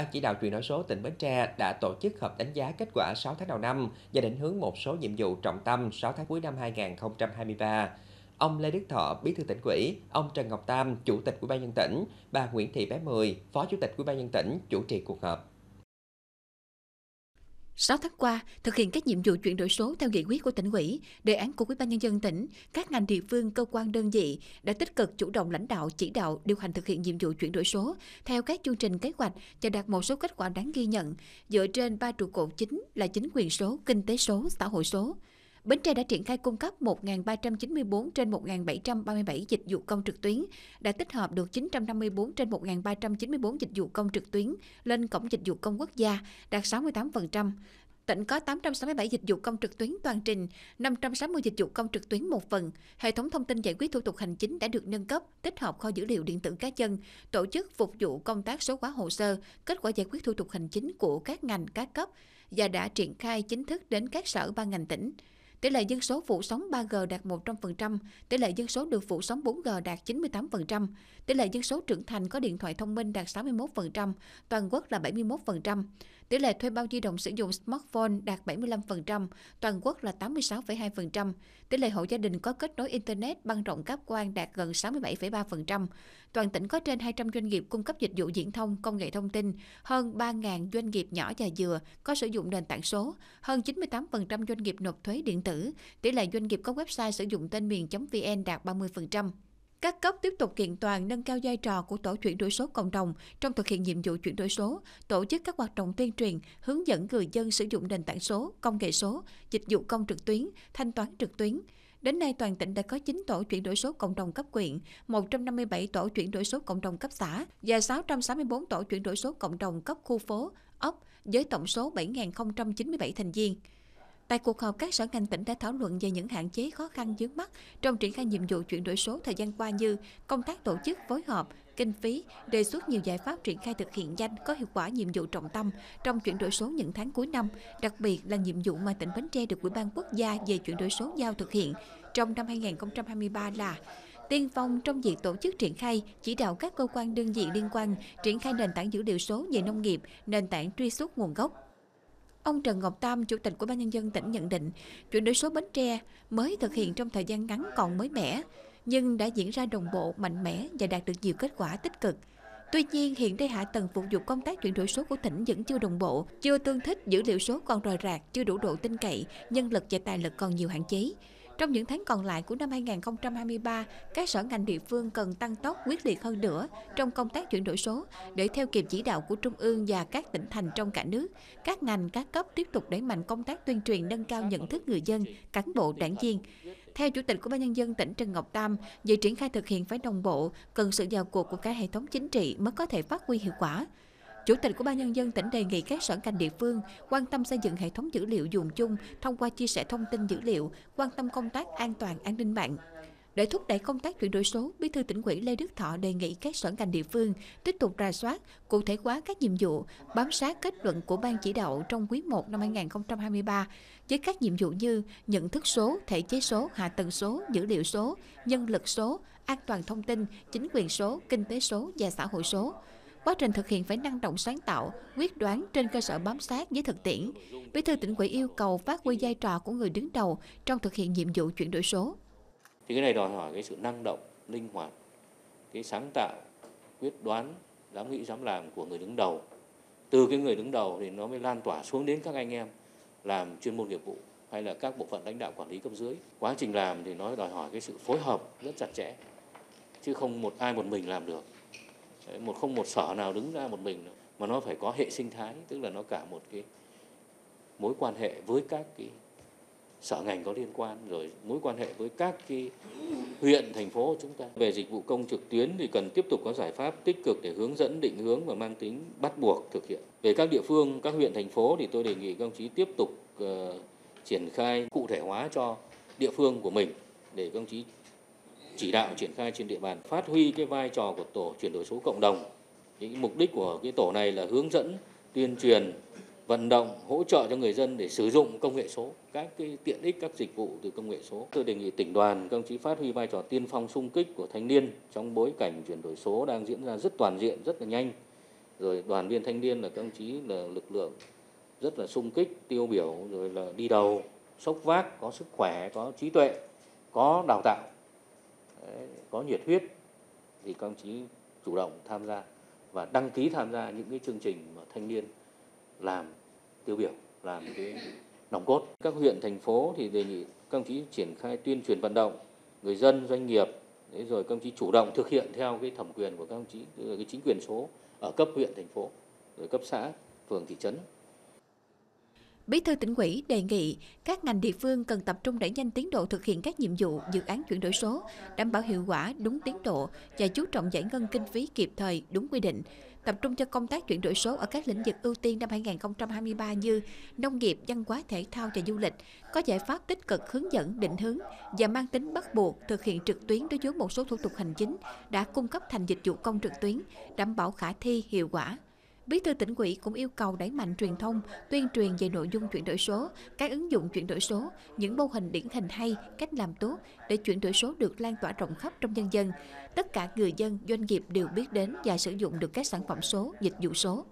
Ban chỉ đạo chuyển đổi số tỉnh Bến Tre đã tổ chức họp đánh giá kết quả 6 tháng đầu năm và định hướng một số nhiệm vụ trọng tâm 6 tháng cuối năm 2023. Ông Lê Đức Thọ, Bí thư tỉnh ủy, ông Trần Ngọc Tam, Chủ tịch Ủy ban nhân tỉnh, bà Nguyễn Thị Bé Mười, Phó Chủ tịch Ủy ban nhân tỉnh chủ trì cuộc họp. 6 tháng qua, thực hiện các nhiệm vụ chuyển đổi số theo nghị quyết của tỉnh ủy, đề án của Ủy ban nhân dân tỉnh, các ngành địa phương, cơ quan đơn vị đã tích cực chủ động lãnh đạo, chỉ đạo, điều hành thực hiện nhiệm vụ chuyển đổi số theo các chương trình kế hoạch và đạt một số kết quả đáng ghi nhận dựa trên ba trụ cột chính là chính quyền số, kinh tế số, xã hội số. Bến Tre đã triển khai cung cấp 1.394 trên 1.737 dịch vụ công trực tuyến, đã tích hợp được 954 trên 1.394 dịch vụ công trực tuyến lên Cổng Dịch vụ Công Quốc gia, đạt 68%. Tỉnh có 867 dịch vụ công trực tuyến toàn trình, 560 dịch vụ công trực tuyến một phần. Hệ thống thông tin giải quyết thủ tục hành chính đã được nâng cấp, tích hợp kho dữ liệu điện tử cá nhân, tổ chức phục vụ công tác số hóa hồ sơ, kết quả giải quyết thủ tục hành chính của các ngành, các cấp và đã triển khai chính thức đến các sở ban ngành tỉnh. Tỷ lệ dân số phủ sóng 3G đạt 100%, tỷ lệ dân số được phủ sóng 4G đạt 98%, tỷ lệ dân số trưởng thành có điện thoại thông minh đạt 61%, toàn quốc là 71%. Tỷ lệ thuê bao di động sử dụng smartphone đạt 75%, toàn quốc là 86,2%. Tỷ lệ hộ gia đình có kết nối Internet băng rộng cáp quang đạt gần 67,3%. Toàn tỉnh có trên 200 doanh nghiệp cung cấp dịch vụ diễn thông, công nghệ thông tin, hơn 3.000 doanh nghiệp nhỏ và vừa có sử dụng nền tảng số, hơn 98% doanh nghiệp nộp thuế điện tử, tỷ lệ doanh nghiệp có website sử dụng tên miền.vn đạt 30%. Các cấp tiếp tục kiện toàn nâng cao vai trò của tổ chuyển đổi số cộng đồng trong thực hiện nhiệm vụ chuyển đổi số, tổ chức các hoạt động tuyên truyền, hướng dẫn người dân sử dụng nền tảng số, công nghệ số, dịch vụ công trực tuyến, thanh toán trực tuyến. Đến nay, toàn tỉnh đã có 9 tổ chuyển đổi số cộng đồng cấp quyện, 157 tổ chuyển đổi số cộng đồng cấp xã và 664 tổ chuyển đổi số cộng đồng cấp khu phố, ấp với tổng số 7.097 thành viên. Tại cuộc họp, các sở ngành tỉnh đã thảo luận về những hạn chế khó khăn dướng mắt trong triển khai nhiệm vụ chuyển đổi số thời gian qua như công tác tổ chức, phối hợp, kinh phí, đề xuất nhiều giải pháp triển khai thực hiện nhanh có hiệu quả nhiệm vụ trọng tâm trong chuyển đổi số những tháng cuối năm, đặc biệt là nhiệm vụ mà tỉnh Bến Tre được Ủy ban Quốc gia về chuyển đổi số giao thực hiện trong năm 2023 là tiên phong trong việc tổ chức triển khai, chỉ đạo các cơ quan đơn vị liên quan triển khai nền tảng dữ liệu số về nông nghiệp, nền tảng truy xuất nguồn gốc, Ông Trần Ngọc Tam, Chủ tịch của ban Nhân dân tỉnh nhận định, chuyển đổi số Bến Tre mới thực hiện trong thời gian ngắn còn mới mẻ, nhưng đã diễn ra đồng bộ, mạnh mẽ và đạt được nhiều kết quả tích cực. Tuy nhiên, hiện đây hạ tầng phục vụ công tác chuyển đổi số của tỉnh vẫn chưa đồng bộ, chưa tương thích, dữ liệu số còn rời rạc, chưa đủ độ tin cậy, nhân lực và tài lực còn nhiều hạn chế. Trong những tháng còn lại của năm 2023, các sở ngành địa phương cần tăng tốc quyết liệt hơn nữa trong công tác chuyển đổi số để theo kịp chỉ đạo của Trung ương và các tỉnh thành trong cả nước. Các ngành, các cấp tiếp tục đẩy mạnh công tác tuyên truyền nâng cao nhận thức người dân, cán bộ, đảng viên. Theo Chủ tịch của Ban nhân dân tỉnh Trần Ngọc Tam, việc triển khai thực hiện phải đồng bộ, cần sự vào cuộc của cả hệ thống chính trị mới có thể phát huy hiệu quả. Chủ tịch của Ban Nhân dân tỉnh đề nghị các sở ngành địa phương quan tâm xây dựng hệ thống dữ liệu dùng chung thông qua chia sẻ thông tin dữ liệu, quan tâm công tác an toàn an ninh mạng. Để thúc đẩy công tác chuyển đổi số, Bí thư tỉnh ủy Lê Đức Thọ đề nghị các sở ngành địa phương tiếp tục rà soát, cụ thể hóa các nhiệm vụ, bám sát kết luận của ban chỉ đạo trong quý 1 năm 2023 với các nhiệm vụ như nhận thức số, thể chế số, hạ tầng số, dữ liệu số, nhân lực số, an toàn thông tin, chính quyền số, kinh tế số và xã hội số quá trình thực hiện phải năng động sáng tạo, quyết đoán trên cơ sở bám sát với thực tiễn. Bí thư tỉnh ủy yêu cầu phát huy vai trò của người đứng đầu trong thực hiện nhiệm vụ chuyển đổi số. Thì cái này đòi hỏi cái sự năng động, linh hoạt, cái sáng tạo, quyết đoán, dám nghĩ dám làm của người đứng đầu. Từ cái người đứng đầu thì nó mới lan tỏa xuống đến các anh em làm chuyên môn nghiệp vụ hay là các bộ phận lãnh đạo quản lý cấp dưới. Quá trình làm thì nó đòi hỏi cái sự phối hợp rất chặt chẽ chứ không một ai một mình làm được một không một sở nào đứng ra một mình mà nó phải có hệ sinh thái tức là nó cả một cái mối quan hệ với các cái sở ngành có liên quan rồi mối quan hệ với các cái huyện thành phố của chúng ta về dịch vụ công trực tuyến thì cần tiếp tục có giải pháp tích cực để hướng dẫn định hướng và mang tính bắt buộc thực hiện về các địa phương các huyện thành phố thì tôi đề nghị các ông chí tiếp tục uh, triển khai cụ thể hóa cho địa phương của mình để các ông chí chỉ đạo triển khai trên địa bàn phát huy cái vai trò của tổ chuyển đổi số cộng đồng những mục đích của cái tổ này là hướng dẫn tuyên truyền vận động hỗ trợ cho người dân để sử dụng công nghệ số các cái tiện ích các dịch vụ từ công nghệ số tôi đề nghị tỉnh đoàn các ông chí phát huy vai trò tiên phong sung kích của thanh niên trong bối cảnh chuyển đổi số đang diễn ra rất toàn diện rất là nhanh rồi đoàn viên thanh niên là các ông chí là lực lượng rất là sung kích tiêu biểu rồi là đi đầu sốc vác có sức khỏe có trí tuệ có đào tạo có nhiệt huyết thì các ông chí chủ động tham gia và đăng ký tham gia những cái chương trình mà thanh niên làm tiêu biểu làm cái nòng cốt các huyện thành phố thì đề nghị các ông chí triển khai tuyên truyền vận động người dân doanh nghiệp Đấy rồi các ông chí chủ động thực hiện theo cái thẩm quyền của các ông chí cái chính quyền số ở cấp huyện thành phố rồi cấp xã phường thị trấn Bí thư tỉnh ủy đề nghị các ngành địa phương cần tập trung đẩy nhanh tiến độ thực hiện các nhiệm vụ dự án chuyển đổi số, đảm bảo hiệu quả đúng tiến độ và chú trọng giải ngân kinh phí kịp thời đúng quy định. Tập trung cho công tác chuyển đổi số ở các lĩnh vực ưu tiên năm 2023 như nông nghiệp, văn hóa thể thao và du lịch, có giải pháp tích cực hướng dẫn định hướng và mang tính bắt buộc thực hiện trực tuyến đối với một số thủ tục hành chính đã cung cấp thành dịch vụ công trực tuyến, đảm bảo khả thi hiệu quả. Bí thư tỉnh ủy cũng yêu cầu đẩy mạnh truyền thông, tuyên truyền về nội dung chuyển đổi số, các ứng dụng chuyển đổi số, những mô hình điển hình hay, cách làm tốt để chuyển đổi số được lan tỏa rộng khắp trong nhân dân. Tất cả người dân, doanh nghiệp đều biết đến và sử dụng được các sản phẩm số, dịch vụ số.